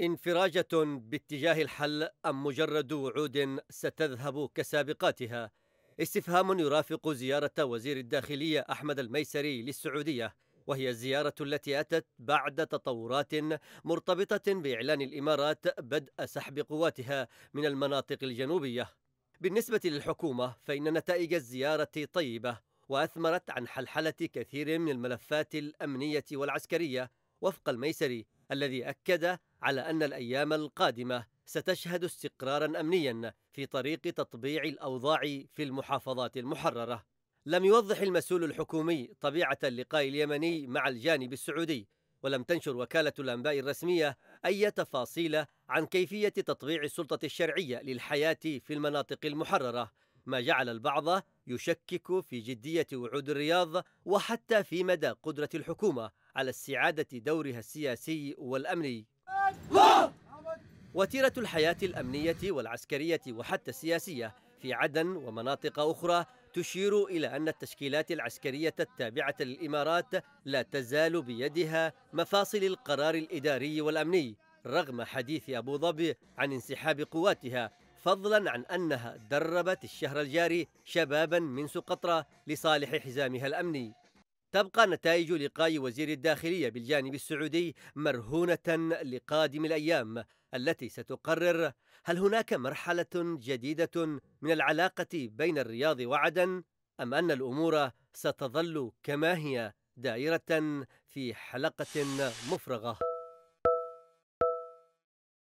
انفراجة باتجاه الحل أم مجرد وعود ستذهب كسابقاتها؟ استفهام يرافق زيارة وزير الداخلية أحمد الميسري للسعودية وهي الزيارة التي أتت بعد تطورات مرتبطة بإعلان الإمارات بدء سحب قواتها من المناطق الجنوبية بالنسبة للحكومة فإن نتائج الزيارة طيبة وأثمرت عن حلحلة كثير من الملفات الأمنية والعسكرية وفق الميسري الذي أكد على أن الأيام القادمة ستشهد استقرارا أمنيا في طريق تطبيع الأوضاع في المحافظات المحررة لم يوضح المسؤول الحكومي طبيعة اللقاء اليمني مع الجانب السعودي ولم تنشر وكالة الأنباء الرسمية أي تفاصيل عن كيفية تطبيع السلطة الشرعية للحياة في المناطق المحررة ما جعل البعض يشكك في جدية وعود الرياض وحتى في مدى قدرة الحكومة على استعادة دورها السياسي والأمني وتيرة الحياة الأمنية والعسكرية وحتى السياسية في عدن ومناطق أخرى تشير إلى أن التشكيلات العسكرية التابعة للإمارات لا تزال بيدها مفاصل القرار الإداري والأمني رغم حديث أبو ظبي عن انسحاب قواتها فضلا عن أنها دربت الشهر الجاري شبابا من سقطرى لصالح حزامها الأمني تبقى نتائج لقاء وزير الداخلية بالجانب السعودي مرهونة لقادم الأيام التي ستقرر هل هناك مرحلة جديدة من العلاقة بين الرياض وعدن أم أن الأمور ستظل كما هي دائرة في حلقة مفرغة